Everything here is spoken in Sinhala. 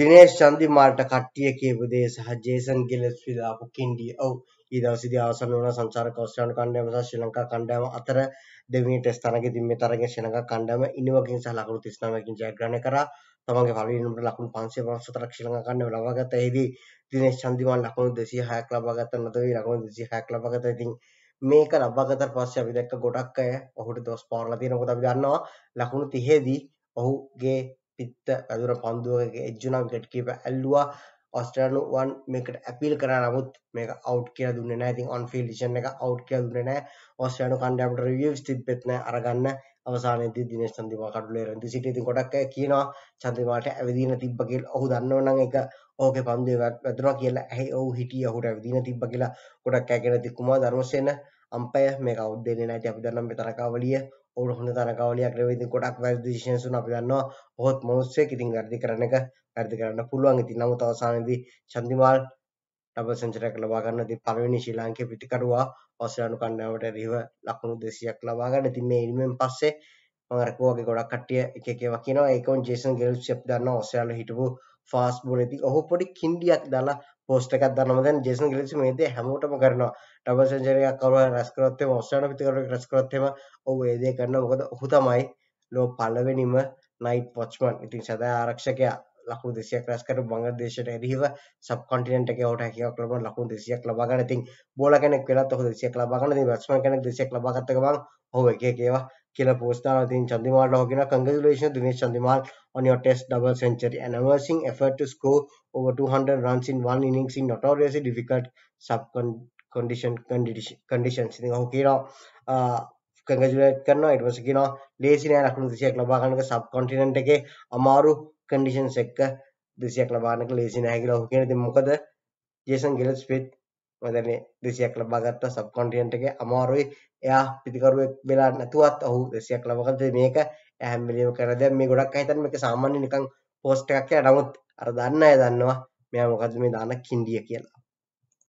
දිනේශ් චන්දිමාල්ට කට්ටිය කියපු දේ සහ ජේසන් ගෙලස්විලා ආපු කින්ඩිය. ඔව් ඒ දවසේදී අවසන් වුණා සංසාර කෞෂාන කණ්ඩායම සහ ශ්‍රී ලංකා කණ්ඩායම අතර දෙවෙනි ටෙස්ට් තරගයේදී මේ තරගයේ ශ්‍රී ලංකා කණ්ඩායම ඉනිවකින් සහ ලකුණු 39කින් ජයග්‍රහණය කරා. තමන්ගේ පළවෙනි නම්බර ලකුණු 554ක් ශ්‍රී ලංකා කණ්ඩායම ලබා ගත්තා. එෙහිදී දිනේශ් චන්දිමාල් ලකුණු 206ක් ලබා ගත්තා. නදවි ලකුණු 206ක් ලබා ගත්තා. ඉතින් මේක ලබා ගත්තට පස්සේ අපි දැක්ක ගොඩක් අය ඔහුට දොස් පාවරලා තියෙනකොට අපි දන්නවා ලකුණු 30 දී ඔහුගේ පිත්ත ඇදුර පන්දුවගේ එජ්ජුනම් ගෙට් කීප ඇල්ලවා ඔස්ටරනුවන් මේකට ඇපිල් කර නමුත් මේ අවට් කිය දුන්න නෑතින් ඔන් ෆිල්ිෂන් එක අවට් කිය දුන්න නෑ ඔස්ටයනු කණ්ඩමට රිය ස්තිපෙත්න අරගන්න අවසානද දින සඳම කටුලේ රදි සිටති ගොඩක් කියනවා චන්දමාට ඇවිදින තිබ්බකිල් ඔහු දන්නවන එක ඕක පන්දේ වැදර කියලා ඇයි ඔහු හිටිය හුට ඇවිදින තිබ්බ කියලා ගොඩක් ඇගෙන තික්කුමා ධර්මසයන අම්පය මේ කවද්දෙන නැති අපි දන්නම් තරකාවලිය ඔවුට හොඳ තරකාවලයක් රවෙදි කොටක් වැදිශෂසුන් අපි දන්නවා හොත් මනුස්සය ඉතින් වැරදි කරන එක වැරදි කරන්න පුළුවන් ඉති නමු අවසානදී චන්දිමාල් ටබ සංචරයක් ලබාගන්න ති පලවෙනි ශී ලාංකේ පිටිකරවා ඔස්සලනු කන්නාවට රිව ලක්ුණු දෙසියක් ලබාගන්න තින් මේ ඉල්මෙන් පස්සේ මරකෝගේ ගොඩක් කටිය එකව කියන එකවන් ජේසන් ගෙල් ශප් දන්න ඔස්සයාල හිටපු ෆාස් බොලති ඔහු පොඩි කින්ඩියක් දාලා පෝස්ට් එකක් දානවා දැන් ජේසන් ග්‍රිලිස් මේ දේ හැමෝටම කරනවා ඩබල් සෙන්චරි එකක් කරලා රැස් කරොත් එම ඔස්ට්‍රේලියානු පිටිකරට රැස් කරොත් එම ඔව් ඒ දේ කරනවා මොකද ඔහු තමයි ලෝ පළවෙනිම නයිට් වොච්මන් ඉතින් සදා ආරක්ෂකයා ලකුණු 200ක් රැස් කර බංග්ලාදේශයට එරෙහිව සබ් කන්ටිනන්ට් එකේ ඔහුට හැකියාවක් ලැබුණ ලකුණු 200ක් ලබා ගන්න. ඉතින් බෝලර් කෙනෙක් වෙලත් ඔහු 200ක් ලබා ගන්න. ඉතින් බැට්ස්මන් කෙනෙක් 200ක් ලබා ගත්ත ගමන් ඔහු එක එක ඒවා කියලා පෝස්ට් දාලා තියෙන Chandimal රෝගිනා congratulations Dinesh Chandimal on your test double century an amazing effort to score over 200 runs in one innings in notoriously difficult sub condition conditions ඉතින් ඔහු කියනවා කංගජුලේට් කරනවා ඊට පස්සේ කියනවා ලේසි නෑ ලකුණු 200ක් ලබා ගන්නක සබ් කොන්ටිනන්ට් එකේ අමාරු කන්ඩිෂන්ස් එක්ක 200ක් ලබා ගන්නක ලේසි නෑ කියලා ඔහු කියන ඉතින් මොකද ජේසන් ගෙලස්පිත් මොකද මේ 200ක් ලබා ගත්තා සබ් කොන්ටිනන්ට් එකේ අමාරුයි. එයා පිටිකරුවෙක් වෙලා නැතුවත් ඔහු 200ක් ලබා මේක හැම වෙලෙම කරලා දැන් මේ ගොඩක් අය හිතන්නේ මේක සාමාන්‍ය නිකන් පෝස්ට් එකක් කියලා. නමුත් අර දන්න අය දන්නවා මෙයා මොකද්ද මේ දාන කින්ඩිය කියලා.